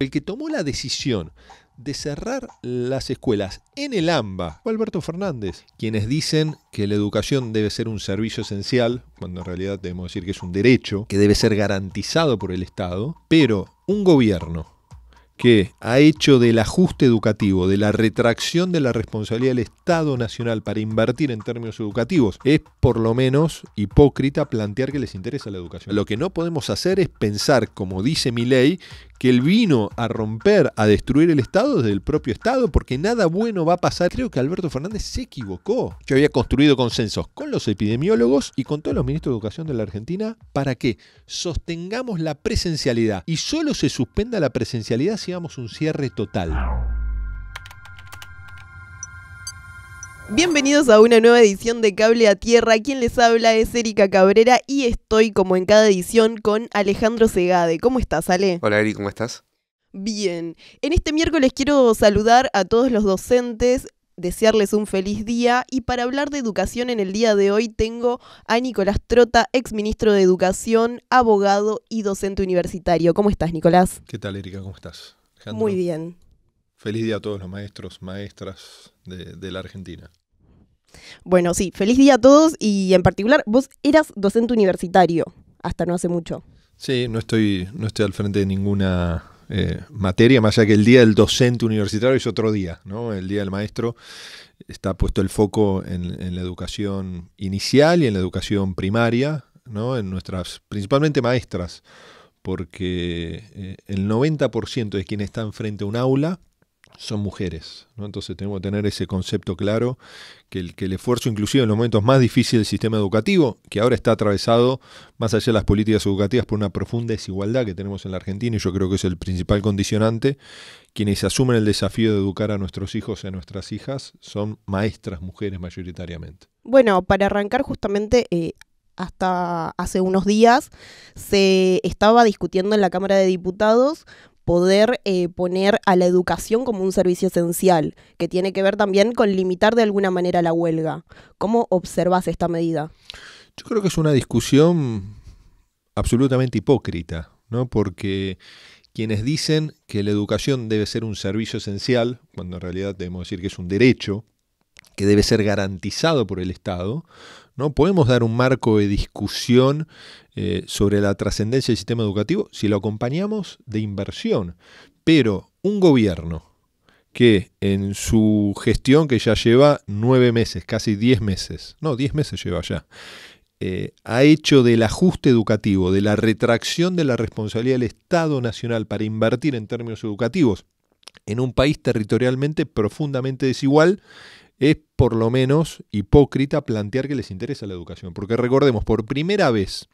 El que tomó la decisión de cerrar las escuelas en el AMBA fue Alberto Fernández, quienes dicen que la educación debe ser un servicio esencial, cuando en realidad debemos decir que es un derecho, que debe ser garantizado por el Estado, pero un gobierno que ha hecho del ajuste educativo, de la retracción de la responsabilidad del Estado Nacional para invertir en términos educativos, es por lo menos hipócrita plantear que les interesa la educación. Lo que no podemos hacer es pensar, como dice mi ley, que él vino a romper, a destruir el Estado desde el propio Estado, porque nada bueno va a pasar. Creo que Alberto Fernández se equivocó. Yo había construido consensos con los epidemiólogos y con todos los ministros de Educación de la Argentina para que sostengamos la presencialidad y solo se suspenda la presencialidad si damos un cierre total. Bienvenidos a una nueva edición de Cable a Tierra. Quien les habla es Erika Cabrera y estoy, como en cada edición, con Alejandro Segade. ¿Cómo estás, Ale? Hola, Eri, ¿cómo estás? Bien. En este miércoles quiero saludar a todos los docentes, desearles un feliz día y para hablar de educación en el día de hoy tengo a Nicolás Trota, exministro de Educación, abogado y docente universitario. ¿Cómo estás, Nicolás? ¿Qué tal, Erika? ¿Cómo estás? Muy bien. Feliz día a todos los maestros, maestras de, la Argentina. Bueno, sí, feliz día a todos y en particular vos eras docente universitario hasta no hace mucho. Sí, no estoy, no estoy al frente de ninguna eh, materia, más allá que el día del docente universitario es otro día, ¿no? El día del maestro está puesto el foco en, la educación inicial y en la educación primaria, ¿no? En nuestras, principalmente maestras, porque eh, el 90% de quienes están frente a un aula son mujeres. ¿no? Entonces tenemos que tener ese concepto claro, que el, esfuerzo, inclusive en los momentos más difíciles del sistema educativo, que ahora está atravesado, más allá de las políticas educativas, por una profunda desigualdad que tenemos en la Argentina, y yo creo que es el principal condicionante, quienes asumen el desafío de educar a nuestros hijos y a nuestras hijas son maestras mujeres mayoritariamente. Bueno, para arrancar justamente... Eh, hasta hace unos días se estaba discutiendo en la Cámara de Diputados poder eh, poner a la educación como un servicio esencial, que tiene que ver también con limitar de alguna manera la huelga. ¿Cómo observas esta medida? Yo creo que es una discusión absolutamente hipócrita, ¿no? Porque quienes dicen que la educación debe ser un servicio esencial, cuando en realidad debemos decir que es un derecho, que debe ser garantizado por el Estado, ¿no? Podemos dar un marco de discusión eh, sobre la trascendencia del sistema educativo si lo acompañamos de inversión, pero un gobierno que en su gestión que ya lleva nueve meses, casi diez meses, no, diez meses lleva ya, eh, ha hecho del ajuste educativo, de la retracción de la responsabilidad del Estado Nacional para invertir en términos educativos en un país territorialmente profundamente desigual, es por lo menos hipócrita plantear que les interesa la educación. Porque recordemos, por primera vez,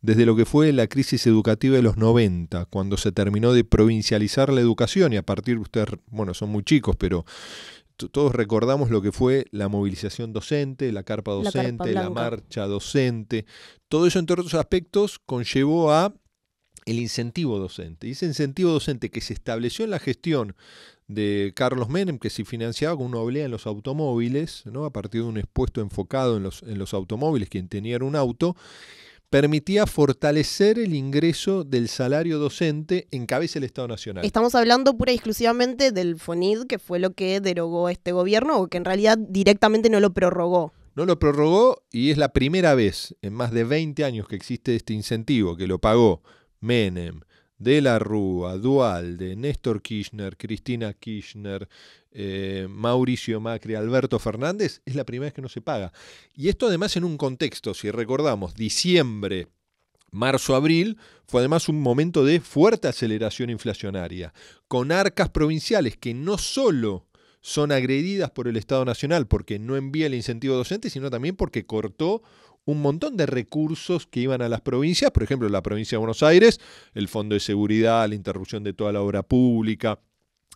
desde lo que fue la crisis educativa de los 90, cuando se terminó de provincializar la educación, y a partir de ustedes, bueno, son muy chicos, pero todos recordamos lo que fue la movilización docente, la carpa docente, la, marcha docente, todo eso, entre otros aspectos, conllevó a el incentivo docente. Y ese incentivo docente que se estableció en la gestión de Carlos Menem, que se financiaba con una oblea en los automóviles, ¿no? a partir de un expuesto enfocado en los, en los automóviles, quien tenía un auto, permitía fortalecer el ingreso del salario docente en cabeza del Estado Nacional. Estamos hablando pura y exclusivamente del FONID, que fue lo que derogó este gobierno, o que en realidad directamente no lo prorrogó. No lo prorrogó y es la primera vez en más de 20 años que existe este incentivo, que lo pagó Menem, de la Rúa, Dualde, Néstor Kirchner, Cristina Kirchner, eh, Mauricio Macri, Alberto Fernández, es la primera vez que no se paga. Y esto además en un contexto, si recordamos, diciembre marzo-abril fue además un momento de fuerte aceleración inflacionaria, con arcas provinciales que no solo son agredidas por el Estado Nacional porque no envía el incentivo docente, sino también porque cortó un montón de recursos que iban a las provincias, por ejemplo, la provincia de Buenos Aires, el Fondo de Seguridad, la interrupción de toda la obra pública,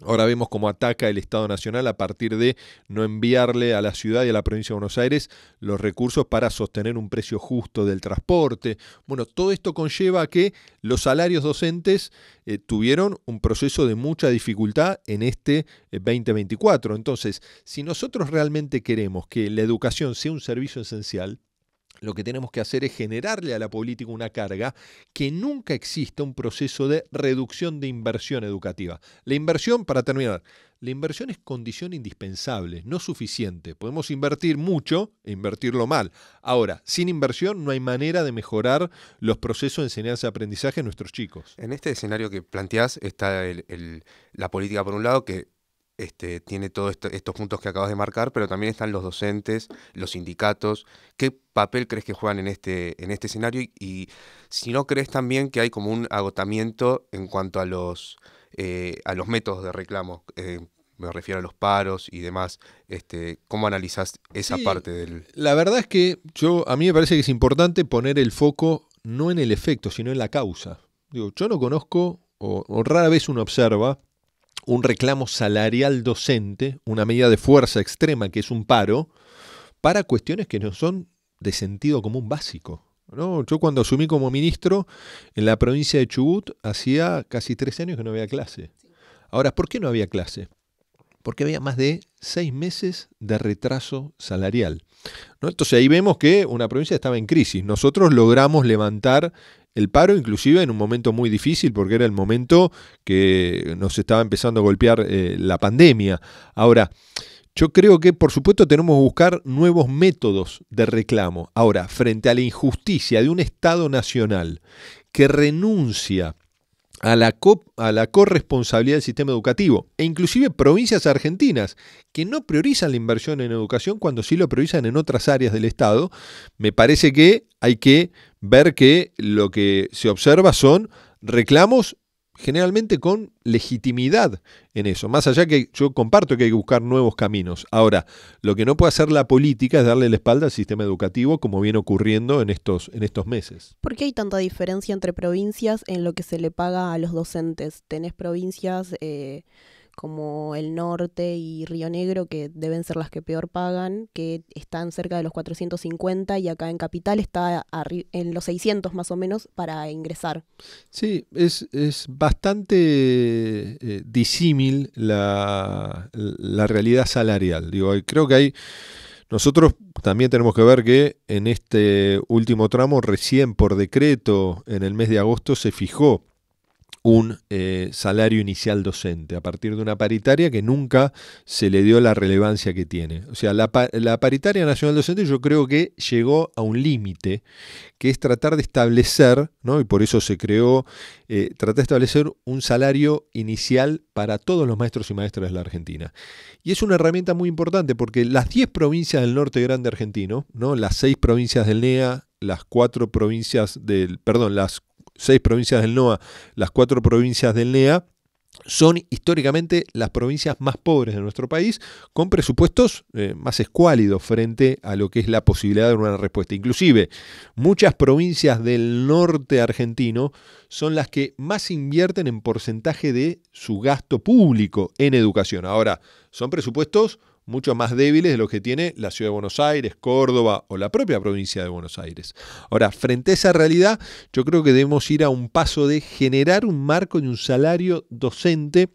Ahora vemos cómo ataca el Estado Nacional a partir de no enviarle a la ciudad y a la provincia de Buenos Aires los recursos para sostener un precio justo del transporte. Bueno, todo esto conlleva a que los salarios docentes eh, tuvieron un proceso de mucha dificultad en este 2024. Eh, Entonces, si nosotros realmente queremos que la educación sea un servicio esencial, lo que tenemos que hacer es generarle a la política una carga que nunca exista un proceso de reducción de inversión educativa. La inversión, para terminar, la inversión es condición indispensable, no suficiente. Podemos invertir mucho e invertirlo mal. Ahora, sin inversión no hay manera de mejorar los procesos de enseñanza-aprendizaje de nuestros chicos. En este escenario que planteás está la política por un lado que este, tiene todos estos puntos que acabas de marcar, pero también están los docentes, los sindicatos. ¿Qué papel crees que juegan en este, en este escenario? Y, si no crees también que hay como un agotamiento en cuanto a los, eh, a los métodos de reclamo, eh, me refiero a los paros y demás. Este, ¿Cómo analizas esa parte del...? La verdad es que yo, a mí me parece que es importante poner el foco no en el efecto, sino en la causa. yo no conozco, o rara vez uno observa, un reclamo salarial docente, una medida de fuerza extrema que es un paro, para cuestiones que no son de sentido común básico. ¿no? Yo cuando asumí como ministro en la provincia de Chubut hacía casi tres años que no había clase. Ahora, ¿por qué no había clase? porque había más de seis meses de retraso salarial. Entonces ahí vemos que una provincia estaba en crisis. Nosotros logramos levantar el paro, inclusive en un momento muy difícil, porque era el momento que nos estaba empezando a golpear eh, la pandemia. Ahora, yo creo que por supuesto tenemos que buscar nuevos métodos de reclamo. Ahora, frente a la injusticia de un Estado nacional que renuncia a la, a la corresponsabilidad del sistema educativo e inclusive provincias argentinas que no priorizan la inversión en educación cuando sí lo priorizan en otras áreas del Estado, me parece que hay que ver que lo que se observa son reclamos generalmente con legitimidad en eso, más allá que yo comparto que hay que buscar nuevos caminos. Ahora, lo que no puede hacer la política es darle la espalda al sistema educativo, como viene ocurriendo en estos, en estos meses. ¿Por qué hay tanta diferencia entre provincias en lo que se le paga a los docentes? Tenés provincias... Eh como el norte y Río Negro, que deben ser las que peor pagan, que están cerca de los 450 y acá en Capital está en los 600 más o menos para ingresar. Sí, es, bastante eh, disímil la, realidad salarial. Digo, creo que hay... Nosotros también tenemos que ver que en este último tramo, recién por decreto, en el mes de agosto, se fijó un eh, salario inicial docente, a partir de una paritaria que nunca se le dio la relevancia que tiene. O sea, la, paritaria nacional docente yo creo que llegó a un límite, que es tratar de establecer, ¿no? y por eso se creó, eh, tratar de establecer un salario inicial para todos los maestros y maestras de la Argentina. Y es una herramienta muy importante porque las 10 provincias del norte grande argentino, ¿no? las 6 provincias del NEA, las cuatro provincias del, perdón, las seis provincias del NOA, las cuatro provincias del NEA, son históricamente las provincias más pobres de nuestro país, con presupuestos eh, más escuálidos frente a lo que es la posibilidad de una respuesta. Inclusive, muchas provincias del norte argentino son las que más invierten en porcentaje de su gasto público en educación. Ahora, son presupuestos mucho más débiles de los que tiene la ciudad de Buenos Aires, Córdoba o la propia provincia de Buenos Aires. Ahora, frente a esa realidad, yo creo que debemos ir a un paso de generar un marco y un salario docente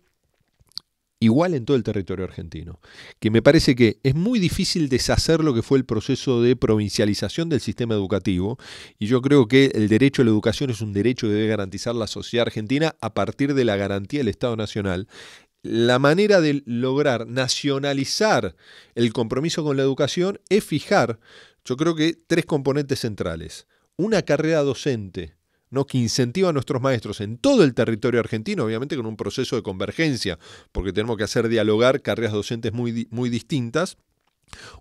igual en todo el territorio argentino, que me parece que es muy difícil deshacer lo que fue el proceso de provincialización del sistema educativo, y yo creo que el derecho a la educación es un derecho que debe garantizar la sociedad argentina a partir de la garantía del Estado Nacional, la manera de lograr nacionalizar el compromiso con la educación es fijar, yo creo que, tres componentes centrales. Una carrera docente, ¿no? que incentiva a nuestros maestros en todo el territorio argentino, obviamente con un proceso de convergencia, porque tenemos que hacer dialogar carreras docentes muy, muy distintas.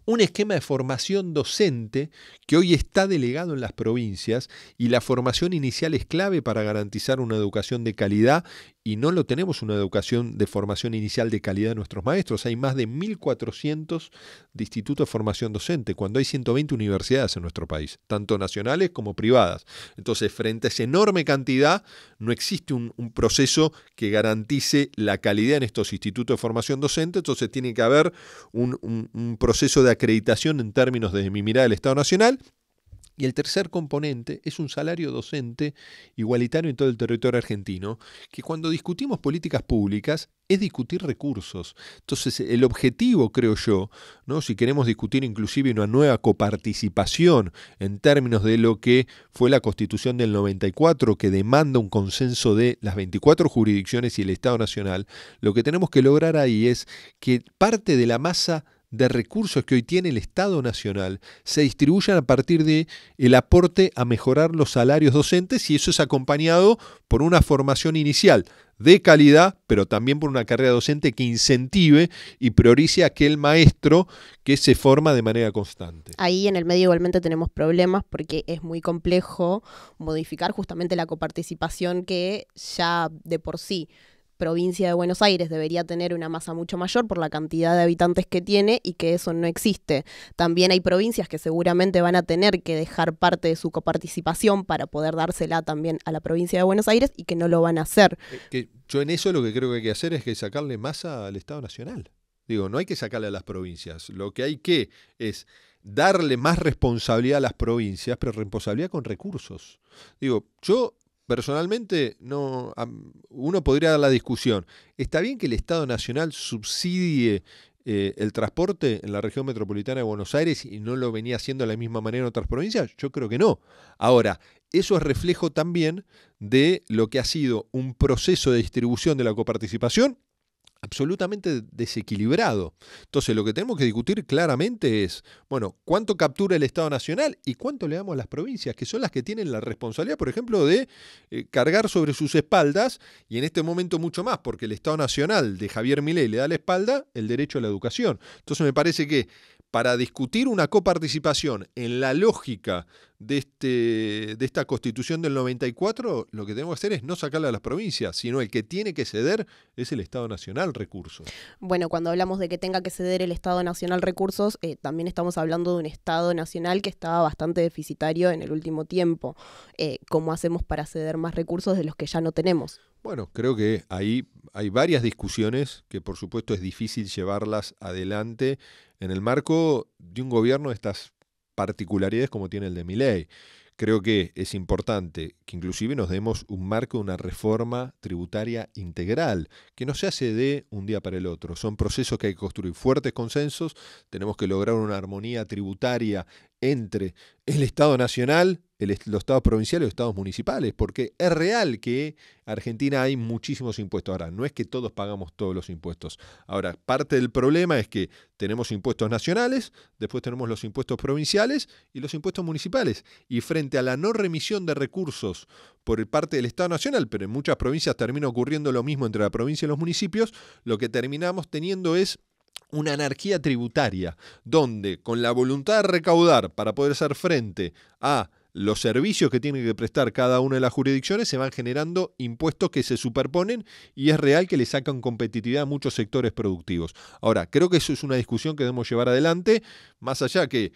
Un esquema de formación docente que hoy está delegado en las provincias y la formación inicial es clave para garantizar una educación de calidad y no lo tenemos una educación de formación inicial de calidad de nuestros maestros. Hay más de 1.400 de institutos de formación docente, cuando hay 120 universidades en nuestro país, tanto nacionales como privadas. Entonces, frente a esa enorme cantidad, no existe un, proceso que garantice la calidad en estos institutos de formación docente, entonces tiene que haber un, un proceso de acreditación en términos de mi mirada del Estado Nacional y el tercer componente es un salario docente igualitario en todo el territorio argentino, que cuando discutimos políticas públicas es discutir recursos. Entonces, el objetivo, creo yo, ¿no? si queremos discutir inclusive una nueva coparticipación en términos de lo que fue la Constitución del 94, que demanda un consenso de las 24 jurisdicciones y el Estado Nacional, lo que tenemos que lograr ahí es que parte de la masa de recursos que hoy tiene el Estado Nacional se distribuyan a partir de el aporte a mejorar los salarios docentes y eso es acompañado por una formación inicial de calidad, pero también por una carrera docente que incentive y priorice a aquel maestro que se forma de manera constante. Ahí en el medio igualmente tenemos problemas porque es muy complejo modificar justamente la coparticipación que ya de por sí provincia de Buenos Aires debería tener una masa mucho mayor por la cantidad de habitantes que tiene y que eso no existe. También hay provincias que seguramente van a tener que dejar parte de su coparticipación para poder dársela también a la provincia de Buenos Aires y que no lo van a hacer. Eh, que yo en eso lo que creo que hay que hacer es que sacarle masa al Estado Nacional. Digo, no hay que sacarle a las provincias. Lo que hay que es darle más responsabilidad a las provincias, pero responsabilidad con recursos. Digo, yo personalmente no uno podría dar la discusión. ¿Está bien que el Estado Nacional subsidie eh, el transporte en la región metropolitana de Buenos Aires y no lo venía haciendo de la misma manera en otras provincias? Yo creo que no. Ahora, eso es reflejo también de lo que ha sido un proceso de distribución de la coparticipación absolutamente desequilibrado. Entonces lo que tenemos que discutir claramente es, bueno, cuánto captura el Estado Nacional y cuánto le damos a las provincias, que son las que tienen la responsabilidad, por ejemplo, de eh, cargar sobre sus espaldas, y en este momento mucho más, porque el Estado Nacional de Javier Milei le da la espalda el derecho a la educación. Entonces me parece que para discutir una coparticipación en la lógica de, este, de esta constitución del 94, lo que tenemos que hacer es no sacarla a las provincias, sino el que tiene que ceder es el Estado Nacional recursos. Bueno, cuando hablamos de que tenga que ceder el Estado Nacional recursos, eh, también estamos hablando de un Estado Nacional que estaba bastante deficitario en el último tiempo. Eh, ¿Cómo hacemos para ceder más recursos de los que ya no tenemos? Bueno, creo que ahí hay varias discusiones que por supuesto es difícil llevarlas adelante en el marco de un gobierno de estas particularidades como tiene el de Miley. Creo que es importante que inclusive nos demos un marco, una reforma tributaria integral, que no se hace de un día para el otro. Son procesos que hay que construir fuertes consensos, tenemos que lograr una armonía tributaria entre el Estado Nacional, el, los estados provinciales y los estados municipales, porque es real que en Argentina hay muchísimos impuestos. Ahora, no es que todos pagamos todos los impuestos. Ahora, parte del problema es que tenemos impuestos nacionales, después tenemos los impuestos provinciales y los impuestos municipales. Y frente a la no remisión de recursos por parte del Estado Nacional, pero en muchas provincias termina ocurriendo lo mismo entre la provincia y los municipios, lo que terminamos teniendo es una anarquía tributaria, donde con la voluntad de recaudar para poder hacer frente a los servicios que tiene que prestar cada una de las jurisdicciones se van generando impuestos que se superponen y es real que le sacan competitividad a muchos sectores productivos. Ahora, creo que eso es una discusión que debemos llevar adelante, más allá que,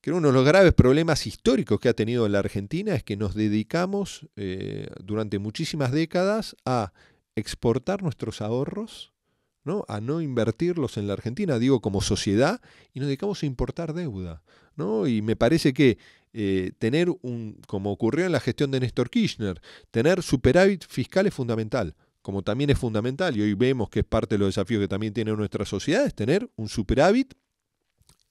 que uno de los graves problemas históricos que ha tenido la Argentina es que nos dedicamos eh, durante muchísimas décadas a exportar nuestros ahorros a no invertirlos en la Argentina, digo, como sociedad, y nos dedicamos a importar deuda. ¿no? Y me parece que eh, tener un, como ocurrió en la gestión de Néstor Kirchner, tener superávit fiscal es fundamental. Como también es fundamental, y hoy vemos que es parte de los desafíos que también tiene nuestra sociedad, es tener un superávit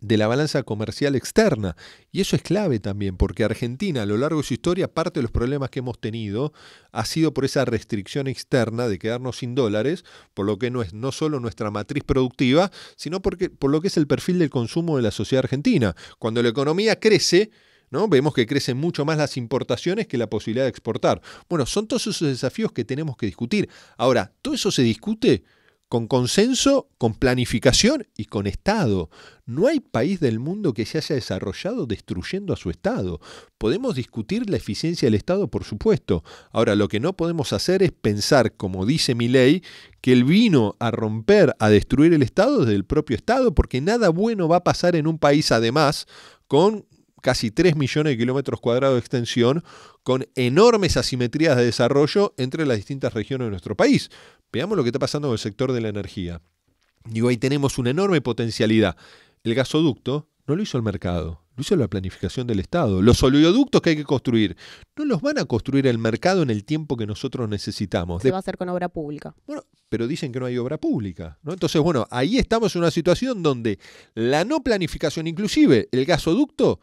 de la balanza comercial externa. Y eso es clave también, porque Argentina a lo largo de su historia, parte de los problemas que hemos tenido ha sido por esa restricción externa de quedarnos sin dólares, por lo que no es no solo nuestra matriz productiva, sino porque, por lo que es el perfil del consumo de la sociedad argentina. Cuando la economía crece, ¿No? Vemos que crecen mucho más las importaciones que la posibilidad de exportar. Bueno, son todos esos desafíos que tenemos que discutir. Ahora, todo eso se discute con consenso, con planificación y con Estado. No hay país del mundo que se haya desarrollado destruyendo a su Estado. Podemos discutir la eficiencia del Estado, por supuesto. Ahora, lo que no podemos hacer es pensar, como dice mi ley, que él vino a romper, a destruir el Estado desde el propio Estado, porque nada bueno va a pasar en un país, además, con casi 3 millones de kilómetros cuadrados de extensión, con enormes asimetrías de desarrollo entre las distintas regiones de nuestro país. Veamos lo que está pasando con el sector de la energía. Digo, ahí tenemos una enorme potencialidad. El gasoducto no lo hizo el mercado, lo hizo la planificación del Estado. Los oleoductos que hay que construir, no los van a construir el mercado en el tiempo que nosotros necesitamos. Se va a hacer con obra pública. Bueno, pero dicen que no hay obra pública. ¿no? Entonces, bueno, ahí estamos en una situación donde la no planificación, inclusive el gasoducto,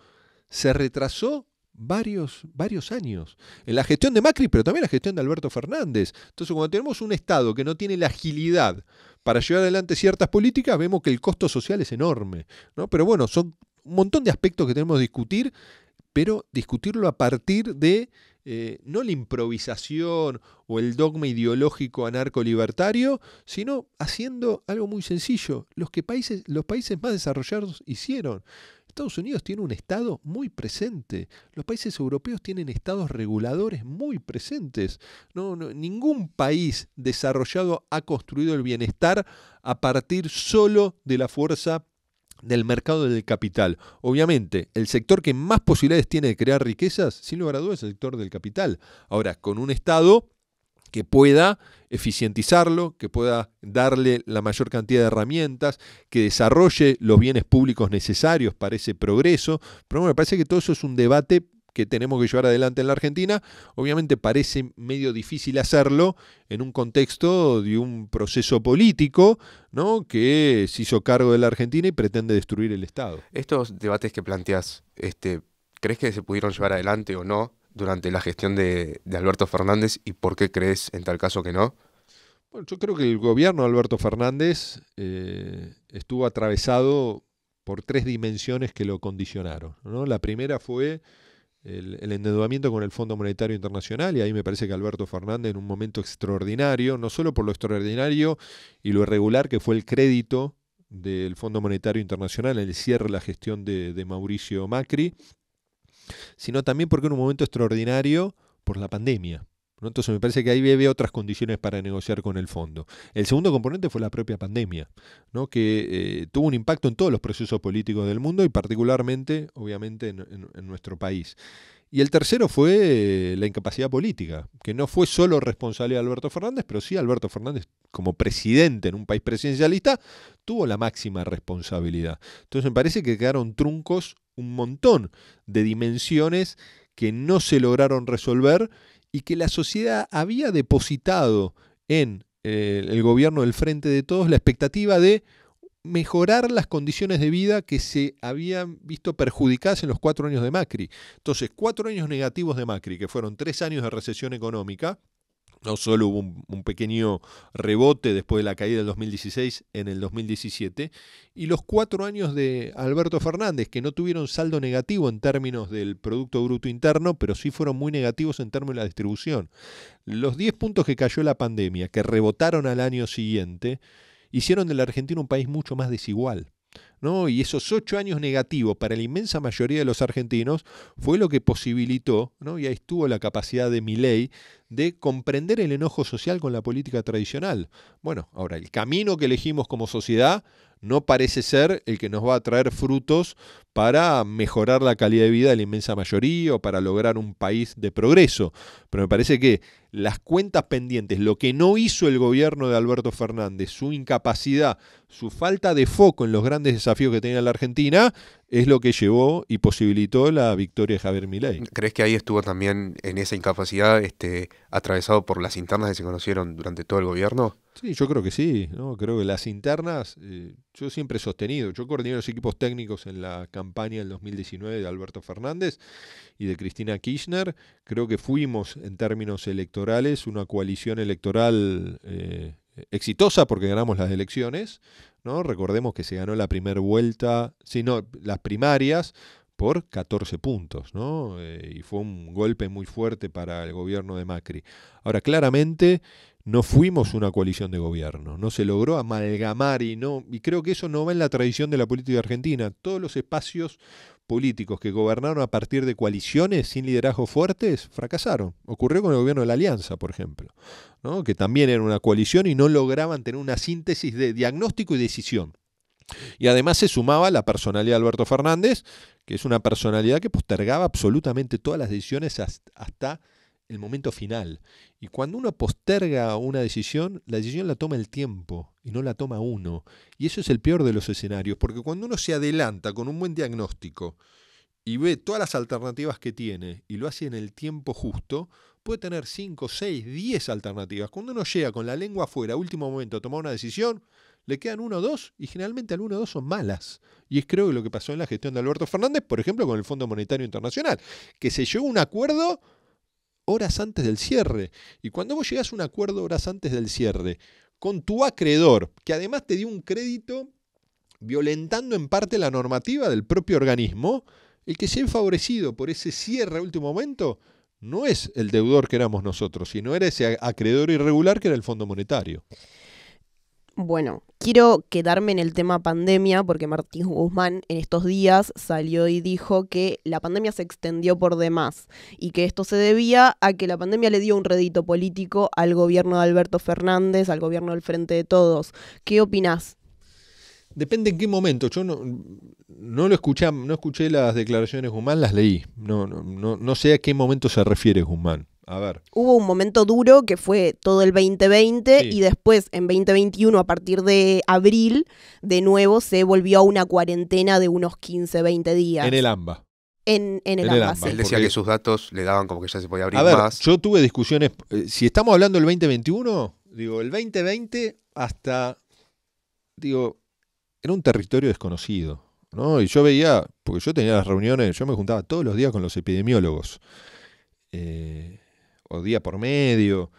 se retrasó varios, varios años. En la gestión de Macri, pero también la gestión de Alberto Fernández. Entonces, cuando tenemos un Estado que no tiene la agilidad para llevar adelante ciertas políticas, vemos que el costo social es enorme. ¿no? Pero bueno, son un montón de aspectos que tenemos que discutir, pero discutirlo a partir de eh, no la improvisación o el dogma ideológico anarco-libertario, sino haciendo algo muy sencillo, los que países, los países más desarrollados hicieron. Estados Unidos tiene un Estado muy presente, los países europeos tienen estados reguladores muy presentes. No, ningún país desarrollado ha construido el bienestar a partir solo de la fuerza del mercado del capital. Obviamente, el sector que más posibilidades tiene de crear riquezas, sin lugar a dudas, es el sector del capital. Ahora, con un Estado que pueda eficientizarlo, que pueda darle la mayor cantidad de herramientas, que desarrolle los bienes públicos necesarios para ese progreso. Pero me parece que todo eso es un debate que tenemos que llevar adelante en la Argentina. Obviamente parece medio difícil hacerlo en un contexto de un proceso político ¿no? que se hizo cargo de la Argentina y pretende destruir el Estado. Estos debates que planteas, este, ¿crees que se pudieron llevar adelante o no? durante la gestión de, Alberto Fernández y por qué crees en tal caso que no? Bueno, yo creo que el gobierno de Alberto Fernández eh, estuvo atravesado por tres dimensiones que lo condicionaron. La primera fue el, endeudamiento con el Fondo Monetario Internacional y ahí me parece que Alberto Fernández en un momento extraordinario, no solo por lo extraordinario y lo irregular que fue el crédito del Fondo Monetario Internacional en el cierre de la gestión de Mauricio Macri, sino también porque era un momento extraordinario por la pandemia. Entonces me parece que ahí había otras condiciones para negociar con el fondo. El segundo componente fue la propia pandemia, ¿no? que eh, tuvo un impacto en todos los procesos políticos del mundo y particularmente, obviamente, en, nuestro país. Y el tercero fue eh, la incapacidad política, que no fue solo responsabilidad de Alberto Fernández, pero sí Alberto Fernández como presidente en un país presidencialista tuvo la máxima responsabilidad. Entonces me parece que quedaron truncos un montón de dimensiones que no se lograron resolver y que la sociedad había depositado en eh, el gobierno del Frente de Todos la expectativa de mejorar las condiciones de vida que se habían visto perjudicadas en los cuatro años de Macri. Entonces, cuatro años negativos de Macri, que fueron tres años de recesión económica, no solo hubo un, pequeño rebote después de la caída del 2016 en el 2017, y los cuatro años de Alberto Fernández, que no tuvieron saldo negativo en términos del Producto Bruto Interno, pero sí fueron muy negativos en términos de la distribución. Los 10 puntos que cayó la pandemia, que rebotaron al año siguiente, hicieron de la Argentina un país mucho más desigual. ¿no? Y esos ocho años negativos para la inmensa mayoría de los argentinos fue lo que posibilitó, ¿no? y ahí estuvo la capacidad de ley de comprender el enojo social con la política tradicional. Bueno, ahora, el camino que elegimos como sociedad no parece ser el que nos va a traer frutos para mejorar la calidad de vida de la inmensa mayoría o para lograr un país de progreso. Pero me parece que las cuentas pendientes, lo que no hizo el gobierno de Alberto Fernández, su incapacidad, su falta de foco en los grandes desafíos que tenía la Argentina, es lo que llevó y posibilitó la victoria de Javier Milei. ¿Crees que ahí estuvo también en esa incapacidad este, atravesado por las internas que se conocieron durante todo el gobierno? Sí, yo creo que sí, ¿no? Creo que las internas, eh, yo siempre he sostenido, yo coordiné los equipos técnicos en la campaña del 2019 de Alberto Fernández y de Cristina Kirchner, creo que fuimos en términos electorales una coalición electoral eh, exitosa porque ganamos las elecciones, ¿no? Recordemos que se ganó la primera vuelta, sino las primarias por 14 puntos, ¿no? Eh, y fue un golpe muy fuerte para el gobierno de Macri. Ahora, claramente no fuimos una coalición de gobierno, no se logró amalgamar y no y creo que eso no va en la tradición de la política argentina. Todos los espacios políticos que gobernaron a partir de coaliciones sin liderazgo fuertes fracasaron. Ocurrió con el gobierno de la Alianza, por ejemplo, que también era una coalición y no lograban tener una síntesis de diagnóstico y decisión. Y además se sumaba la personalidad de Alberto Fernández, que es una personalidad que postergaba absolutamente todas las decisiones hasta el momento final. Y cuando uno posterga una decisión, la decisión la toma el tiempo y no la toma uno. Y eso es el peor de los escenarios, porque cuando uno se adelanta con un buen diagnóstico y ve todas las alternativas que tiene y lo hace en el tiempo justo, puede tener 5, 6, 10 alternativas. Cuando uno llega con la lengua afuera, último momento, a tomar una decisión, le quedan uno o dos y generalmente al o dos son malas. Y es creo que lo que pasó en la gestión de Alberto Fernández, por ejemplo, con el Fondo Monetario Internacional, que se llegó a un acuerdo horas antes del cierre. Y cuando vos llegás a un acuerdo horas antes del cierre con tu acreedor, que además te dio un crédito violentando en parte la normativa del propio organismo, el que se ha favorecido por ese cierre a último momento no es el deudor que éramos nosotros, sino era ese acreedor irregular que era el Fondo Monetario. Bueno, quiero quedarme en el tema pandemia porque Martín Guzmán en estos días salió y dijo que la pandemia se extendió por demás y que esto se debía a que la pandemia le dio un redito político al gobierno de Alberto Fernández, al gobierno del Frente de Todos. ¿Qué opinás? Depende en qué momento. Yo no, lo escuché, no escuché las declaraciones Guzmán, las leí. no, no, no sé a qué momento se refiere Guzmán. A ver. Hubo un momento duro que fue todo el 2020 y después en 2021 a partir de abril de nuevo se volvió a una cuarentena de unos 15, 20 días. En el AMBA. En, el, Él decía que sus datos le daban como que ya se podía abrir a ver, más. Yo tuve discusiones, eh, si estamos hablando del 2021, digo, el 2020 hasta, digo, era un territorio desconocido, ¿no? Y yo veía, porque yo tenía las reuniones, yo me juntaba todos los días con los epidemiólogos. Eh, o día por medio.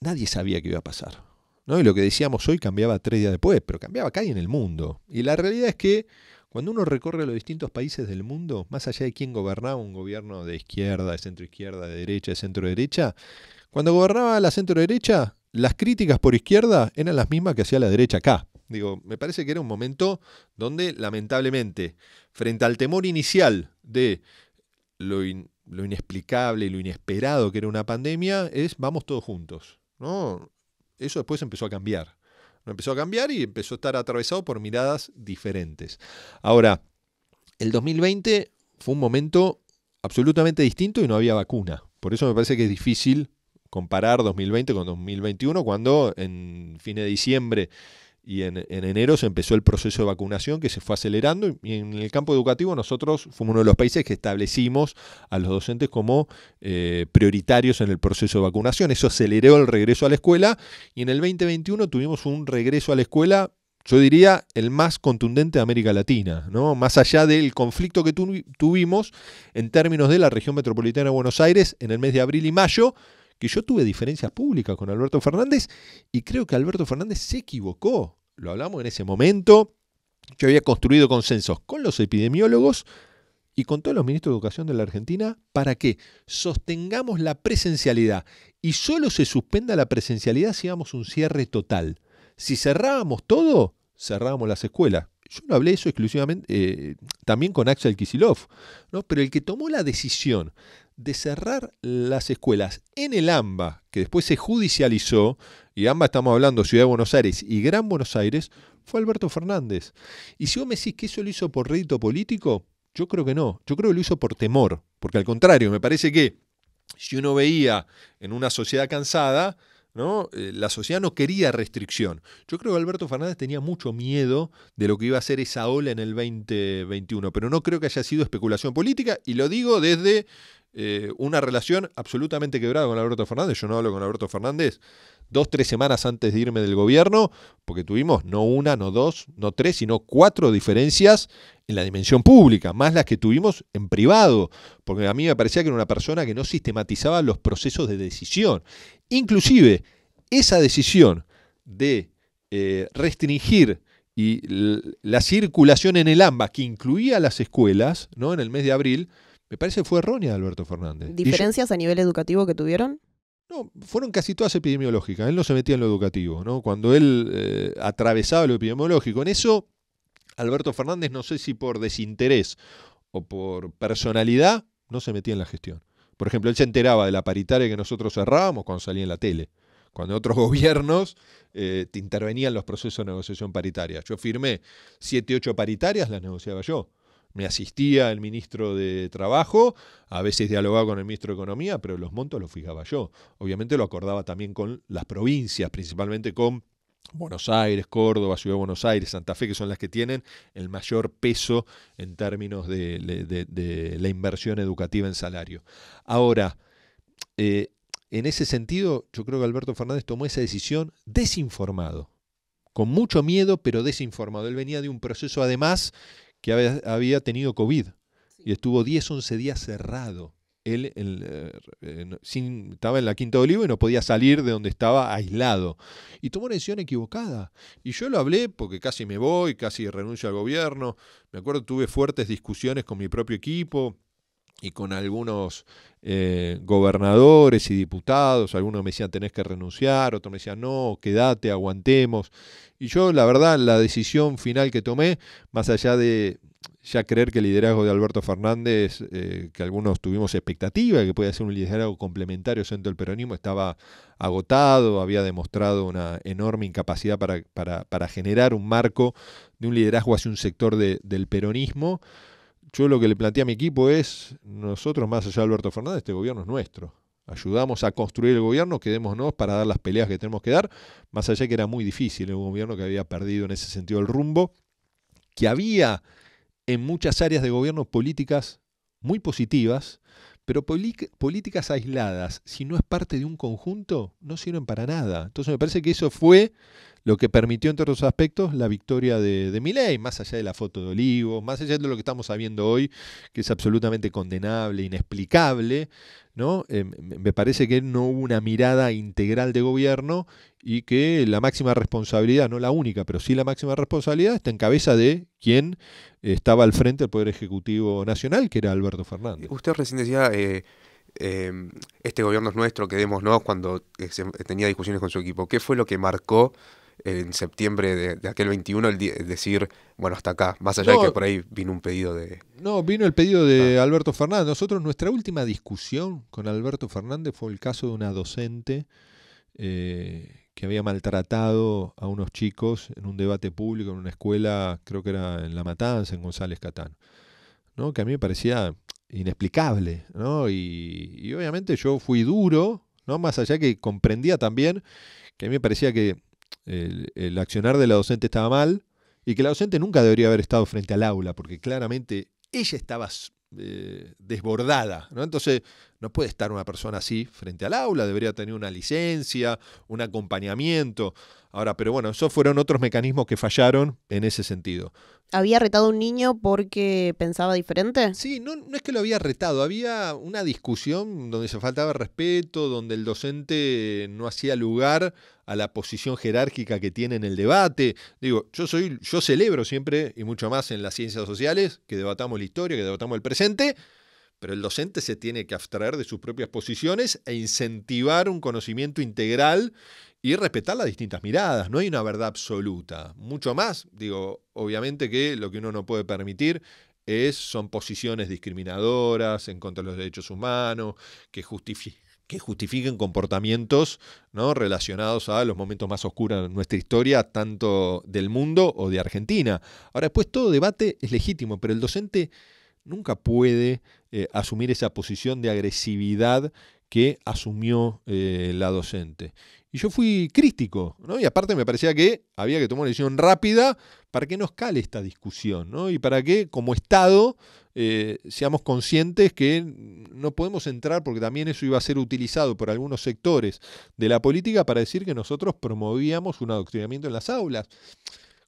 Nadie sabía qué iba a pasar. ¿no? Y lo que decíamos hoy cambiaba tres días después, pero cambiaba acá y en el mundo. Y la realidad es que cuando uno recorre los distintos países del mundo, más allá de quién gobernaba un gobierno de izquierda, de centro izquierda, de derecha, de centro derecha, cuando gobernaba la centro derecha, las críticas por izquierda eran las mismas que hacía la derecha acá. Digo, me parece que era un momento donde, lamentablemente, frente al temor inicial de lo, lo inexplicable y lo inesperado que era una pandemia es vamos todos juntos. ¿no? Eso después empezó a cambiar. Empezó a cambiar y empezó a estar atravesado por miradas diferentes. Ahora, el 2020 fue un momento absolutamente distinto y no había vacuna. Por eso me parece que es difícil comparar 2020 con 2021 cuando en fin de diciembre y en, enero se empezó el proceso de vacunación que se fue acelerando y en el campo educativo nosotros fuimos uno de los países que establecimos a los docentes como eh, prioritarios en el proceso de vacunación. Eso aceleró el regreso a la escuela y en el 2021 tuvimos un regreso a la escuela yo diría, el más contundente de América Latina, ¿no? Más allá del conflicto que tuvimos en términos de la región metropolitana de Buenos Aires en el mes de abril y mayo, que yo tuve diferencias públicas con Alberto Fernández y creo que Alberto Fernández se equivocó. Lo hablamos en ese momento. Yo había construido consensos con los epidemiólogos y con todos los ministros de Educación de la Argentina para que sostengamos la presencialidad y solo se suspenda la presencialidad si hagamos un cierre total. Si cerrábamos todo, cerrábamos las escuelas. Yo no hablé eso exclusivamente eh, también con Axel Kisilov, ¿no? pero el que tomó la decisión de cerrar las escuelas en el AMBA, que después se judicializó, y AMBA estamos hablando Ciudad de Buenos Aires y Gran Buenos Aires, fue Alberto Fernández. Y si vos me decís que eso lo hizo por rédito político, yo creo que no, yo creo que lo hizo por temor, porque al contrario, me parece que si uno veía en una sociedad cansada, ¿no? Eh, la sociedad no quería restricción. Yo creo que Alberto Fernández tenía mucho miedo de lo que iba a ser esa ola en el 2021, pero no creo que haya sido especulación política y lo digo desde eh, una relación absolutamente quebrada con Alberto Fernández. Yo no hablo con Alberto Fernández dos, tres semanas antes de irme del gobierno, porque tuvimos no una, no dos, no tres, sino cuatro diferencias en la dimensión pública, más las que tuvimos en privado, porque a mí me parecía que era una persona que no sistematizaba los procesos de decisión. Inclusive, esa decisión de eh, restringir y la circulación en el AMBA, que incluía las escuelas, ¿no? en el mes de abril, me parece fue errónea Alberto Fernández. ¿Diferencias a nivel educativo que tuvieron? No, fueron casi todas epidemiológicas. Él no se metía en lo educativo, ¿no? Cuando él eh, atravesaba lo epidemiológico, en eso Alberto Fernández, no sé si por desinterés o por personalidad, no se metía en la gestión. Por ejemplo, él se enteraba de la paritaria que nosotros cerrábamos cuando salía en la tele, cuando otros gobiernos eh, te intervenían los procesos de negociación paritaria. Yo firmé 7, 8 paritarias, las negociaba yo me asistía el ministro de Trabajo, a veces dialogaba con el ministro de Economía, pero los montos los fijaba yo. Obviamente lo acordaba también con las provincias, principalmente con Buenos Aires, Córdoba, Ciudad de Buenos Aires, Santa Fe, que son las que tienen el mayor peso en términos de, la inversión educativa en salario. Ahora, eh, en ese sentido, yo creo que Alberto Fernández tomó esa decisión desinformado, con mucho miedo, pero desinformado. Él venía de un proceso, además, que había, tenido COVID y estuvo 10, 11 días cerrado. Él eh, eh, estaba en la Quinta de Olivo y no podía salir de donde estaba aislado. Y tomó una decisión equivocada. Y yo lo hablé porque casi me voy, casi renuncio al gobierno. Me acuerdo, tuve fuertes discusiones con mi propio equipo y con algunos eh, gobernadores y diputados, algunos me decían tenés que renunciar, otros me decían no, quédate, aguantemos. Y yo la verdad, la decisión final que tomé, más allá de ya creer que el liderazgo de Alberto Fernández, eh, que algunos tuvimos expectativa, que podía ser un liderazgo complementario dentro del peronismo, estaba agotado, había demostrado una enorme incapacidad para, para, para generar un marco de un liderazgo hacia un sector del peronismo yo lo que le planteé a mi equipo es, nosotros más allá de Alberto Fernández, este gobierno es nuestro. Ayudamos a construir el gobierno, quedémonos para dar las peleas que tenemos que dar, más allá que era muy difícil, un gobierno que había perdido en ese sentido el rumbo, que había en muchas áreas de gobierno políticas muy positivas, pero políticas aisladas, si no es parte de un conjunto, no sirven para nada. Entonces me parece que eso fue lo que permitió, entre otros aspectos, la victoria de, de más allá de la foto de Olivo, más allá de lo que estamos sabiendo hoy, que es absolutamente condenable, inexplicable, ¿no? Eh, me parece que no hubo una mirada integral de gobierno y que la máxima responsabilidad, no la única, pero sí la máxima responsabilidad, está en cabeza de quien estaba al frente del Poder Ejecutivo Nacional, que era Alberto Fernández. Usted recién decía... Eh, em, este gobierno es nuestro, quedémonos cuando eh, tenía discusiones con su equipo. ¿Qué fue lo que marcó en septiembre de, aquel 21 el decir, bueno, hasta acá, más allá de que por ahí vino un pedido de... No, vino el pedido de ah. Alberto Fernández. Nosotros, nuestra última discusión con Alberto Fernández fue el caso de una docente eh, que había maltratado a unos chicos en un debate público en una escuela, creo que era en La Matanza, en González Catán, ¿no? que a mí me parecía inexplicable. ¿no? Y, obviamente yo fui duro, ¿no? más allá que comprendía también que a mí me parecía que el, accionar de la docente estaba mal y que la docente nunca debería haber estado frente al aula, porque claramente ella estaba eh, desbordada. ¿no? Entonces, no puede estar una persona así frente al aula, debería tener una licencia, un acompañamiento. Ahora, pero bueno, esos fueron otros mecanismos que fallaron en ese sentido había retado a un niño porque pensaba diferente. Sí, no, no, es que lo había retado, había una discusión donde se faltaba respeto, donde el docente no hacía lugar a la posición jerárquica que tiene en el debate. Digo, yo soy, yo celebro siempre, y mucho más en las ciencias sociales, que debatamos la historia, que debatamos el presente, pero el docente se tiene que abstraer de sus propias posiciones e incentivar un conocimiento integral y respetar las distintas miradas. No hay una verdad absoluta. Mucho más, digo, obviamente que lo que uno no puede permitir es, son posiciones discriminadoras en contra de los derechos humanos, que, justifiquen comportamientos ¿no? relacionados a los momentos más oscuros de nuestra historia, tanto del mundo o de Argentina. Ahora, después todo debate es legítimo, pero el docente nunca puede eh, asumir esa posición de agresividad que asumió eh, la docente. Y yo fui crítico, ¿no? Y aparte me parecía que había que tomar una decisión rápida para que nos cale esta discusión, ¿no? Y para que como Estado eh, seamos conscientes que no podemos entrar, porque también eso iba a ser utilizado por algunos sectores de la política para decir que nosotros promovíamos un adoctrinamiento en las aulas.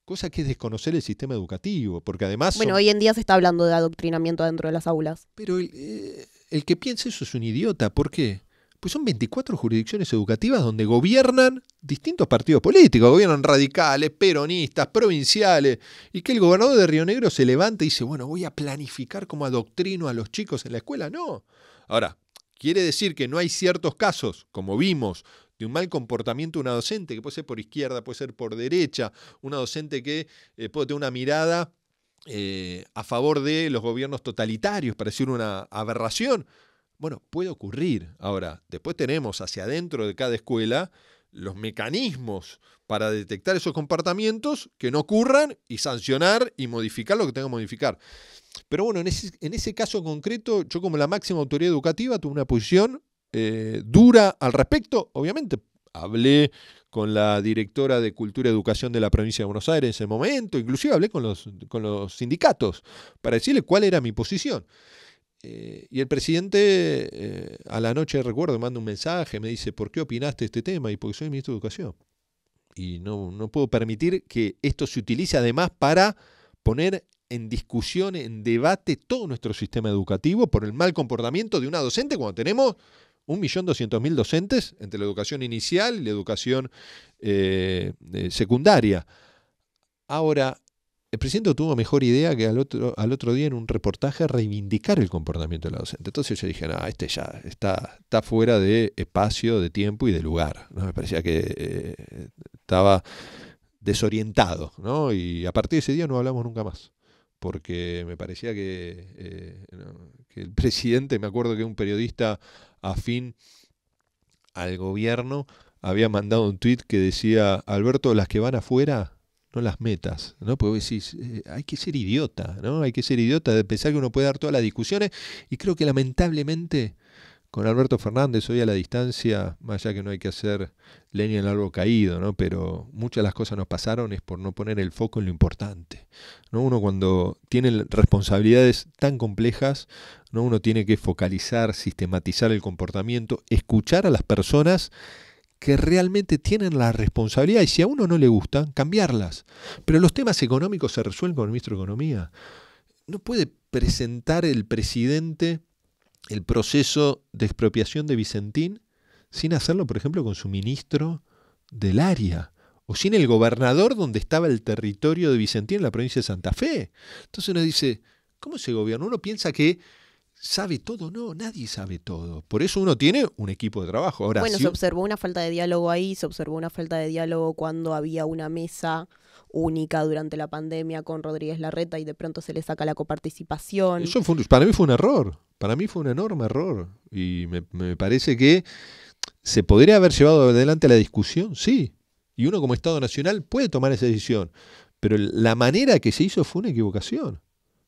Cosa que es desconocer el sistema educativo, porque además... Bueno, hoy en día se está hablando de adoctrinamiento dentro de las aulas. Pero el, eh, el que piense eso es un idiota, ¿por qué? Pues son 24 jurisdicciones educativas donde gobiernan distintos partidos políticos, gobiernan radicales, peronistas, provinciales, y que el gobernador de Río Negro se levanta y dice, bueno, voy a planificar como adoctrino a los chicos en la escuela. No. Ahora, quiere decir que no hay ciertos casos, como vimos, de un mal comportamiento de una docente, que puede ser por izquierda, puede ser por derecha, una docente que eh, puede tener una mirada eh, a favor de los gobiernos totalitarios, para decir una aberración. Bueno, puede ocurrir. Ahora, después tenemos hacia adentro de cada escuela los mecanismos para detectar esos comportamientos que no ocurran y sancionar y modificar lo que tenga que modificar. Pero bueno, en ese, caso concreto, yo como la máxima autoridad educativa tuve una posición eh, dura al respecto, obviamente. Hablé con la directora de Cultura y Educación de la provincia de Buenos Aires en ese momento, inclusive hablé con los, con los sindicatos para decirle cuál era mi posición. Eh, y el presidente eh, a la noche, recuerdo, manda un mensaje, me dice, ¿por qué opinaste este tema? Y porque soy ministro de Educación. Y no, puedo permitir que esto se utilice además para poner en discusión, en debate todo nuestro sistema educativo por el mal comportamiento de una docente cuando tenemos 1.200.000 docentes entre la educación inicial y la educación eh, secundaria. Ahora, el presidente tuvo mejor idea que al otro, al otro día en un reportaje reivindicar el comportamiento de la docente. Entonces yo dije, no, este ya está, está fuera de espacio, de tiempo y de lugar. ¿no? Me parecía que eh, estaba desorientado, ¿no? Y a partir de ese día no hablamos nunca más, porque me parecía que, eh, que el presidente, me acuerdo que un periodista afín al gobierno había mandado un tuit que decía, Alberto, las que van afuera no las metas, ¿no? Porque vos decís, eh, hay que ser idiota, ¿no? Hay que ser idiota de pensar que uno puede dar todas las discusiones y creo que lamentablemente con Alberto Fernández hoy a la distancia, más allá que no hay que hacer leña en algo caído, ¿no? Pero muchas de las cosas nos pasaron es por no poner el foco en lo importante, ¿no? Uno cuando tiene responsabilidades tan complejas, ¿no? Uno tiene que focalizar, sistematizar el comportamiento, escuchar a las personas que realmente tienen la responsabilidad y si a uno no le gustan, cambiarlas. Pero los temas económicos se resuelven con el ministro de Economía. No puede presentar el presidente el proceso de expropiación de Vicentín sin hacerlo, por ejemplo, con su ministro del área o sin el gobernador donde estaba el territorio de Vicentín en la provincia de Santa Fe. Entonces uno dice, ¿cómo se gobierna? Uno piensa que sabe todo, no, nadie sabe todo. Por eso uno tiene un equipo de trabajo. Ahora, bueno, se observó una falta de diálogo ahí, se observó una falta de diálogo cuando había una mesa única durante la pandemia con Rodríguez Larreta y de pronto se le saca la coparticipación. Eso para mí fue un error, para mí fue un enorme error y me, me parece que se podría haber llevado adelante la discusión, sí, y uno como Estado Nacional puede tomar esa decisión, pero la manera que se hizo fue una equivocación.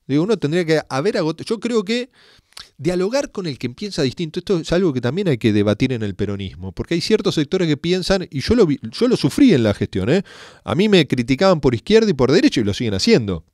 Digo, uno tendría que haber agotado. Yo creo que dialogar con el que piensa distinto. Esto es algo que también hay que debatir en el peronismo, porque hay ciertos sectores que piensan, y yo lo, yo lo sufrí en la gestión, ¿eh? a mí me criticaban por izquierda y por derecha y lo siguen haciendo.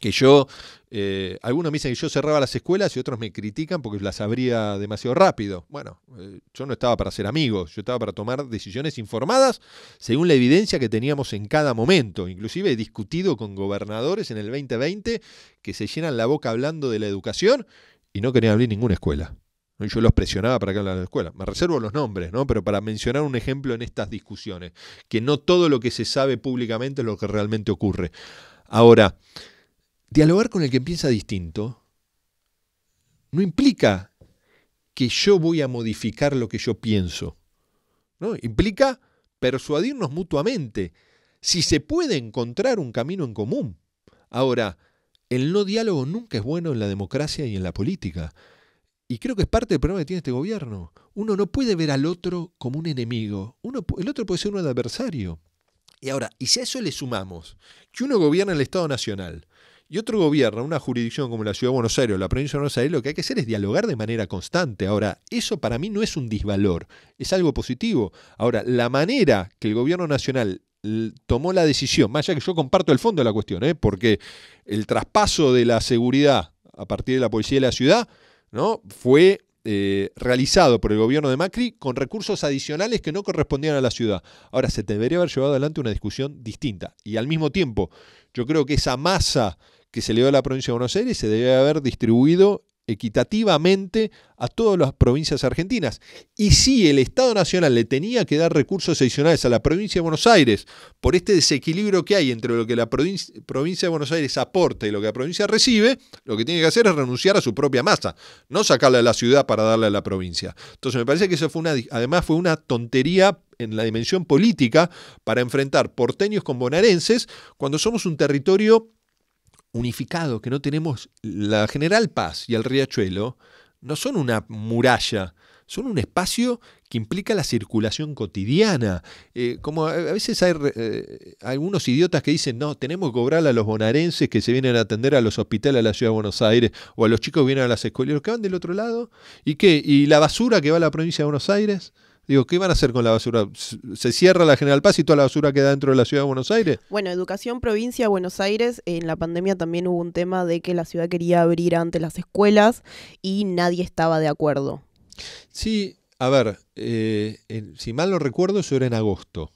Que yo, eh, algunos me dicen que yo cerraba las escuelas y otros me critican porque las abría demasiado rápido. Bueno, eh, yo no estaba para ser amigo, yo estaba para tomar decisiones informadas según la evidencia que teníamos en cada momento. Inclusive he discutido con gobernadores en el 2020 que se llenan la boca hablando de la educación y no quería abrir ninguna escuela. Yo los presionaba para que hablan de la escuela. Me reservo los nombres, ¿no? Pero para mencionar un ejemplo en estas discusiones, que no todo lo que se sabe públicamente es lo que realmente ocurre. Ahora, dialogar con el que piensa distinto no implica que yo voy a modificar lo que yo pienso. ¿no? Implica persuadirnos mutuamente si se puede encontrar un camino en común. Ahora, el no diálogo nunca es bueno en la democracia y en la política. Y creo que es parte del problema que tiene este gobierno. Uno no puede ver al otro como un enemigo. Uno, el otro puede ser un adversario. Y ahora, y si a eso le sumamos que uno gobierna el Estado Nacional y otro gobierna una jurisdicción como la Ciudad de Buenos Aires o la provincia de Buenos Aires, lo que hay que hacer es dialogar de manera constante. Ahora, eso para mí no es un disvalor, es algo positivo. Ahora, la manera que el gobierno nacional tomó la decisión, más allá que yo comparto el fondo de la cuestión, ¿eh? porque el traspaso de la seguridad a partir de la policía de la ciudad ¿no? fue eh, realizado por el gobierno de Macri con recursos adicionales que no correspondían a la ciudad. Ahora, se debería haber llevado adelante una discusión distinta. Y al mismo tiempo, yo creo que esa masa que se le dio a la provincia de Buenos Aires se debe haber distribuido equitativamente a todas las provincias argentinas. Y si el Estado Nacional le tenía que dar recursos adicionales a la provincia de Buenos Aires por este desequilibrio que hay entre lo que la provincia, de Buenos Aires aporta y lo que la provincia recibe, lo que tiene que hacer es renunciar a su propia masa, no sacarla de la ciudad para darla a la provincia. Entonces me parece que eso fue una, además fue una tontería en la dimensión política para enfrentar porteños con bonaerenses cuando somos un territorio unificado, que no tenemos la General Paz y el Riachuelo, no son una muralla, son un espacio que implica la circulación cotidiana. Eh, como a, veces hay eh, algunos idiotas que dicen, no, tenemos que cobrarle a los bonaerenses que se vienen a atender a los hospitales de la Ciudad de Buenos Aires, o a los chicos que vienen a las escuelas, que van del otro lado, y qué, y la basura que va a la provincia de Buenos Aires. Digo, ¿qué van a hacer con la basura? ¿Se cierra la General Paz y toda la basura queda dentro de la ciudad de Buenos Aires? Bueno, Educación Provincia de Buenos Aires, en la pandemia también hubo un tema de que la ciudad quería abrir antes las escuelas y nadie estaba de acuerdo. Sí, a ver, eh, si mal no recuerdo, eso era en agosto.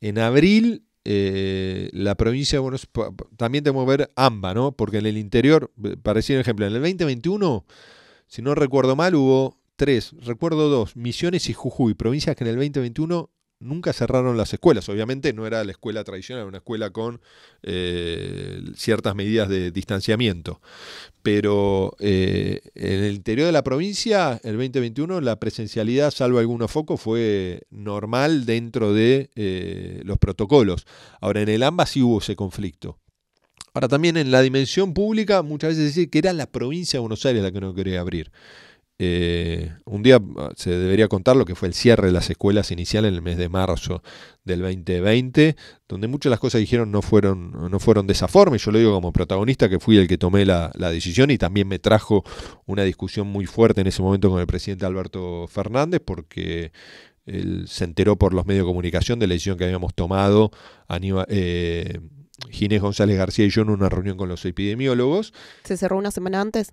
En abril eh, la provincia de Buenos Aires, también tenemos que ver AMBA, ¿no? Porque en el interior, eh, para un ejemplo, en el 2021, si no recuerdo mal, hubo Tres, recuerdo dos, Misiones y Jujuy, provincias que en el 2021 nunca cerraron las escuelas. Obviamente no era la escuela tradicional, una escuela con eh, ciertas medidas de distanciamiento. Pero eh, en el interior de la provincia, el 2021, la presencialidad, salvo algunos focos, fue normal dentro de eh, los protocolos. Ahora, en el AMBA sí hubo ese conflicto. Ahora también en la dimensión pública muchas veces dice que era la provincia de Buenos Aires la que no quería abrir. Eh, un día ah, se debería contar lo que fue el cierre de las escuelas inicial en el mes de marzo del 2020, donde muchas de las cosas que dijeron no fueron, no fueron de esa forma, y yo lo digo como protagonista que fui el que tomé la, decisión y también me trajo una discusión muy fuerte en ese momento con el presidente Alberto Fernández, porque él se enteró por los medios de comunicación de la decisión que habíamos tomado Aníbal, eh, Ginés González García y yo en una reunión con los epidemiólogos. ¿Se cerró una semana antes?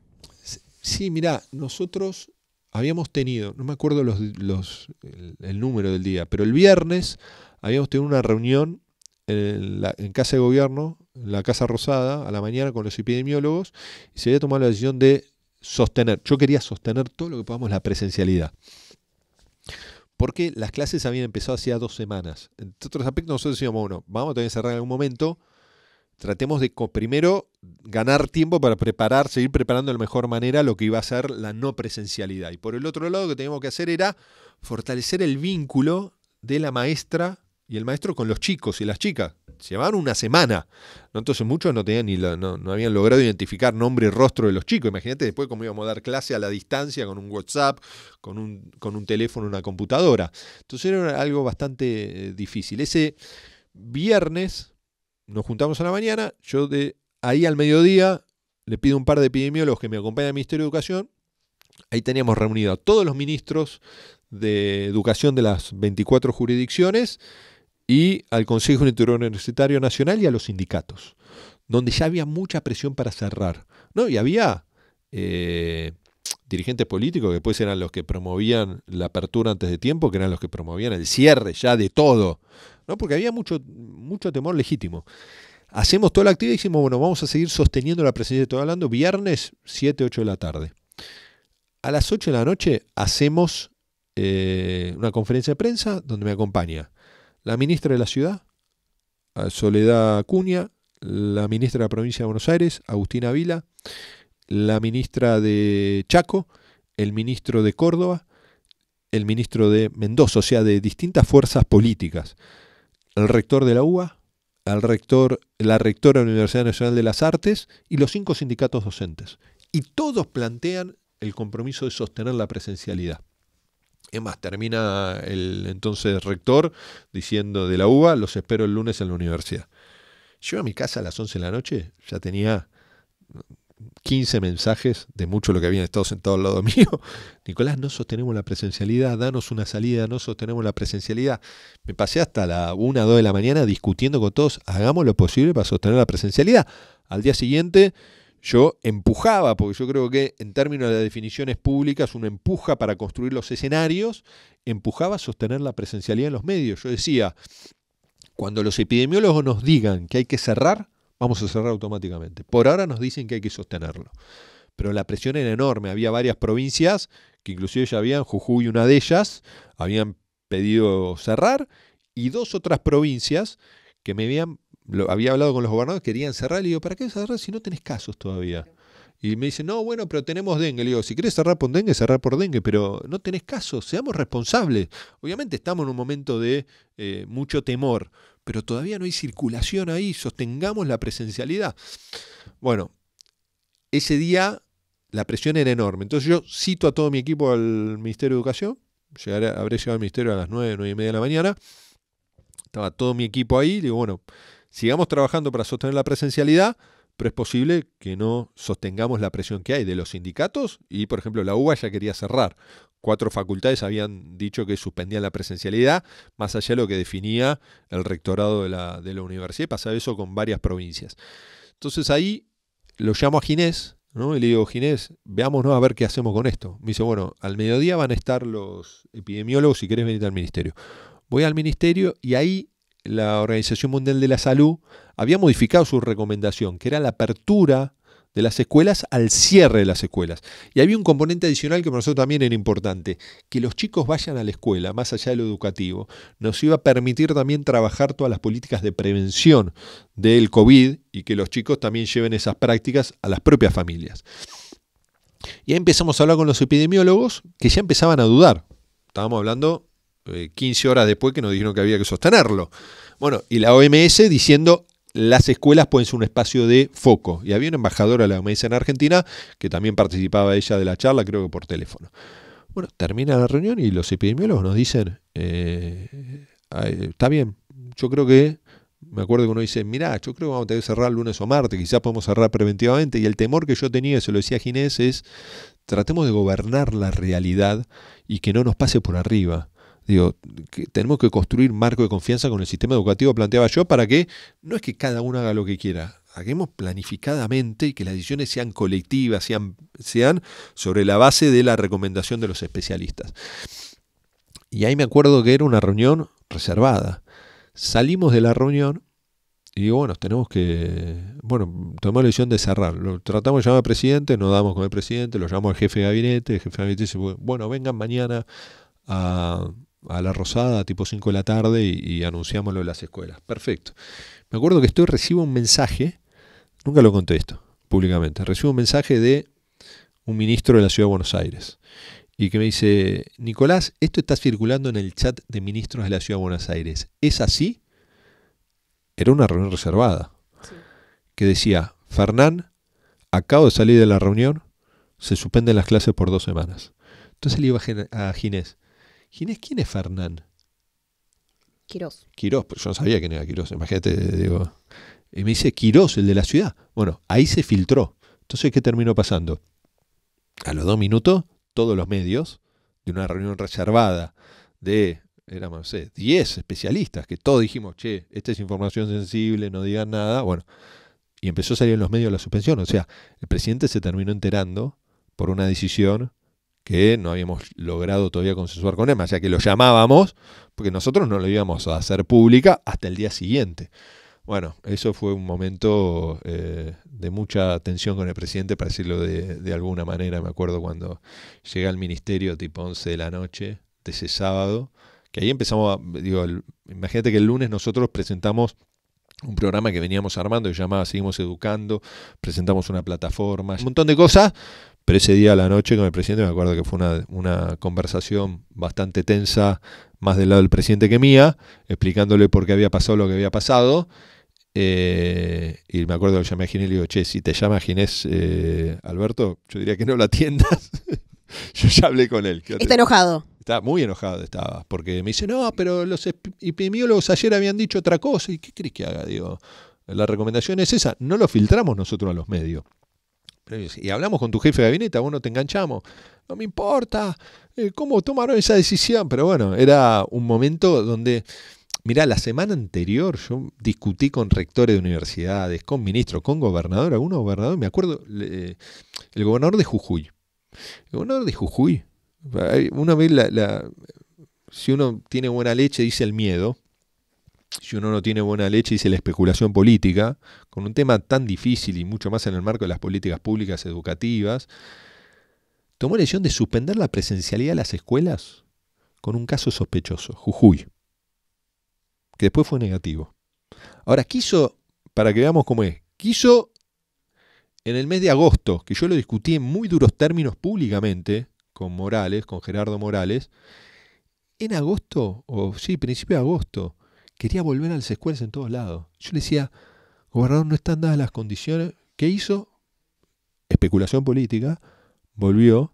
sí, mira, nosotros habíamos tenido, no me acuerdo los, el, número del día, pero el viernes habíamos tenido una reunión en, en Casa de Gobierno, en la Casa Rosada, a la mañana con los epidemiólogos, y se había tomado la decisión de sostener, yo quería sostener todo lo que podamos la presencialidad. Porque las clases habían empezado hacía dos semanas. Entre otros aspectos, nosotros decíamos, bueno, vamos a tener que cerrar en algún momento, tratemos de primero ganar tiempo para preparar, seguir preparando de la mejor manera lo que iba a ser la no presencialidad. Y por el otro lado, lo que teníamos que hacer era fortalecer el vínculo de la maestra y el maestro con los chicos y las chicas. Llevaban una semana. ¿no? Entonces muchos no tenían ni no, habían logrado identificar nombre y rostro de los chicos. Imagínate después cómo íbamos a dar clase a la distancia con un WhatsApp, con un, con un teléfono, una computadora. Entonces era algo bastante eh, difícil. Ese viernes nos juntamos a la mañana, yo de ahí al mediodía le pido un par de epidemiólogos que me acompañen al Ministerio de Educación. Ahí teníamos reunido a todos los ministros de educación de las 24 jurisdicciones y al Consejo Universitario Nacional y a los sindicatos, donde ya había mucha presión para cerrar. ¿no? Y había eh, dirigentes políticos que después eran los que promovían la apertura antes de tiempo, que eran los que promovían el cierre ya de todo. ¿no? porque había mucho, mucho temor legítimo. Hacemos toda la actividad y decimos, bueno, vamos a seguir sosteniendo la presencia de todo hablando viernes 7, 8 de la tarde. A las 8 de la noche hacemos eh, una conferencia de prensa donde me acompaña la ministra de la ciudad, Soledad Acuña, la ministra de la provincia de Buenos Aires, Agustina Vila, la ministra de Chaco, el ministro de Córdoba, el ministro de Mendoza, o sea, de distintas fuerzas políticas al rector de la UBA, al rector, la rectora de la Universidad Nacional de las Artes y los cinco sindicatos docentes. Y todos plantean el compromiso de sostener la presencialidad. Es más, termina el entonces rector diciendo de la UBA, los espero el lunes en la universidad. Llego a mi casa a las 11 de la noche, ya tenía 15 mensajes de mucho lo que habían estado sentados al lado mío. Nicolás, no sostenemos la presencialidad, danos una salida, no sostenemos la presencialidad. Me pasé hasta la 1, 2 de la mañana discutiendo con todos, hagamos lo posible para sostener la presencialidad. Al día siguiente yo empujaba, porque yo creo que en términos de definiciones públicas una empuja para construir los escenarios, empujaba a sostener la presencialidad en los medios. Yo decía, cuando los epidemiólogos nos digan que hay que cerrar, vamos a cerrar automáticamente. Por ahora nos dicen que hay que sostenerlo. Pero la presión era enorme. Había varias provincias, que inclusive ya habían, Jujuy una de ellas, habían pedido cerrar, y dos otras provincias que me habían, había hablado con los gobernadores, querían cerrar. Y digo, ¿para qué cerrar si no tenés casos todavía? Y me dicen, no, bueno, pero tenemos dengue. Le digo, si quieres cerrar por dengue, cerrar por dengue, pero no tenés casos, seamos responsables. Obviamente estamos en un momento de eh, mucho temor, pero todavía no hay circulación ahí, sostengamos la presencialidad. Bueno, ese día la presión era enorme. Entonces yo cito a todo mi equipo al Ministerio de Educación, habré llegado al Ministerio a las 9, 9 y media de la mañana, estaba todo mi equipo ahí, digo, bueno, sigamos trabajando para sostener la presencialidad, pero es posible que no sostengamos la presión que hay de los sindicatos y, por ejemplo, la UBA ya quería cerrar cuatro facultades habían dicho que suspendían la presencialidad, más allá de lo que definía el rectorado de la, universidad, pasaba eso con varias provincias. Entonces ahí lo llamo a Ginés, ¿no? Y le digo, Ginés, veámonos a ver qué hacemos con esto. Me dice, bueno, al mediodía van a estar los epidemiólogos si querés venir al ministerio. Voy al ministerio y ahí la Organización Mundial de la Salud había modificado su recomendación, que era la apertura de las escuelas al cierre de las escuelas. Y había un componente adicional que para nosotros también era importante, que los chicos vayan a la escuela, más allá de lo educativo, nos iba a permitir también trabajar todas las políticas de prevención del COVID y que los chicos también lleven esas prácticas a las propias familias. Y ahí empezamos a hablar con los epidemiólogos que ya empezaban a dudar. Estábamos hablando 15 eh, horas después que nos dijeron que había que sostenerlo. Bueno, y la OMS diciendo las escuelas pueden ser un espacio de foco. Y había una embajadora de la en argentina que también participaba ella de la charla, creo que por teléfono. Bueno, termina la reunión y los epidemiólogos nos dicen, eh, está bien, yo creo que, me acuerdo que uno dice, mira, yo creo que vamos a tener que cerrar lunes o martes, quizás podemos cerrar preventivamente. Y el temor que yo tenía, se lo decía Ginés, es tratemos de gobernar la realidad y que no nos pase por arriba. Digo, que tenemos que construir marco de confianza con el sistema educativo, planteaba yo, para que no es que cada uno haga lo que quiera, hagamos planificadamente y que las decisiones sean colectivas, sean, sean sobre la base de la recomendación de los especialistas. Y ahí me acuerdo que era una reunión reservada. Salimos de la reunión y digo, bueno, tenemos que, bueno, tomamos la decisión de cerrar. Lo tratamos de llamar al presidente, nos damos con el presidente, lo llamamos al jefe de gabinete, el jefe de gabinete dice, bueno, vengan mañana a, a la Rosada, tipo 5 de la tarde, y, y anunciamos las escuelas. Perfecto. Me acuerdo que estoy recibo un mensaje, nunca lo contesto públicamente, recibo un mensaje de un ministro de la Ciudad de Buenos Aires y que me dice, Nicolás, esto está circulando en el chat de ministros de la Ciudad de Buenos Aires. ¿Es así? Era una reunión reservada, que decía, Fernán, acabo de salir de la reunión, se suspenden las clases por dos semanas. Entonces le iba a Ginés, Ginés, ¿quién es Fernán? Quirós. Quirós, porque yo no sabía quién era Quirós, imagínate, digo. Y me dice Quirós, el de la ciudad. Bueno, ahí se filtró. Entonces, ¿qué terminó pasando? A los dos minutos, todos los medios, de una reunión reservada de, éramos, no sé, 10 especialistas, que todos dijimos, che, esta es información sensible, no digan nada. Bueno, y empezó a salir en los medios la suspensión. O sea, el presidente se terminó enterando por una decisión que no habíamos logrado todavía consensuar con Emma, ya que lo llamábamos, porque nosotros no lo íbamos a hacer pública hasta el día siguiente. Bueno, eso fue un momento eh, de mucha tensión con el presidente, para decirlo de, de alguna manera. Me acuerdo cuando llegué al ministerio tipo 11 de la noche de ese sábado, que ahí empezamos, a, digo, imagínate que el lunes nosotros presentamos un programa que veníamos armando que llamaba Seguimos Educando, presentamos una plataforma, un montón de cosas, pero ese día a la noche con el presidente me acuerdo que fue una, conversación bastante tensa, más del lado del presidente que mía, explicándole por qué había pasado lo que había pasado. Eh, y me acuerdo que llamé a Ginés y le digo, che, si te llama Ginés eh, Alberto, yo diría que no lo atiendas. yo ya hablé con él. Está enojado. Está muy enojado, estaba, porque me dice, no, pero los epidemiólogos ayer habían dicho otra cosa. ¿Y qué crees que haga? Digo, la recomendación es esa. No lo filtramos nosotros a los medios. Y hablamos con tu jefe de gabinete, vos no te enganchamos. No me importa eh, cómo tomaron esa decisión, pero bueno, era un momento donde, mirá, la semana anterior yo discutí con rectores de universidades, con ministros, con gobernador, algunos gobernador, me acuerdo, el gobernador de Jujuy. El gobernador de Jujuy, una vez si uno tiene buena leche dice el miedo, si uno no tiene buena leche, dice la especulación política, con un tema tan difícil y mucho más en el marco de las políticas públicas educativas, tomó la decisión de suspender la presencialidad de las escuelas con un caso sospechoso, Jujuy, que después fue negativo. Ahora, quiso, para que veamos cómo es, quiso en el mes de agosto, que yo lo discutí en muy duros términos públicamente con Morales, con Gerardo Morales, en agosto, o sí, principio de agosto, Quería volver a las escuelas en todos lados. Yo le decía, gobernador, no están dadas las condiciones. ¿Qué hizo? Especulación política. Volvió.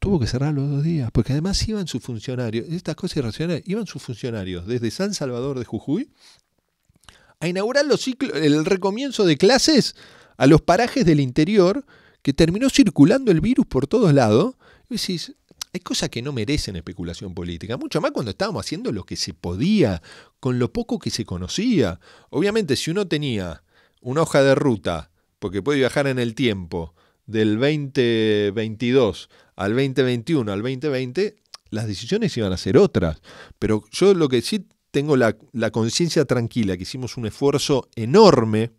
Tuvo que cerrar los dos días. Porque además iban sus funcionarios. Estas cosas irracionales. Iban sus funcionarios desde San Salvador de Jujuy a inaugurar los ciclos, el recomienzo de clases a los parajes del interior que terminó circulando el virus por todos lados. Y decís, hay cosas que no merecen especulación política, mucho más cuando estábamos haciendo lo que se podía, con lo poco que se conocía. Obviamente, si uno tenía una hoja de ruta, porque puede viajar en el tiempo, del 2022 al 2021 al 2020, las decisiones iban a ser otras. Pero yo lo que sí tengo la, la conciencia tranquila, que hicimos un esfuerzo enorme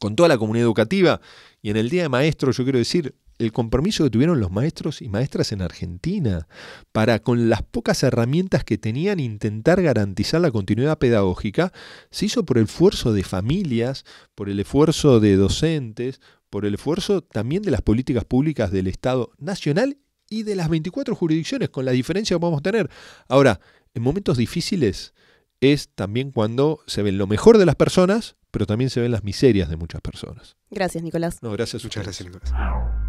con toda la comunidad educativa, y en el Día de Maestro yo quiero decir, el compromiso que tuvieron los maestros y maestras en Argentina para, con las pocas herramientas que tenían, intentar garantizar la continuidad pedagógica, se hizo por el esfuerzo de familias, por el esfuerzo de docentes, por el esfuerzo también de las políticas públicas del Estado nacional y de las 24 jurisdicciones, con la diferencia que podemos tener. Ahora, en momentos difíciles es también cuando se ven lo mejor de las personas, pero también se ven las miserias de muchas personas. Gracias, Nicolás. No, gracias. Muchas gracias, Nicolás.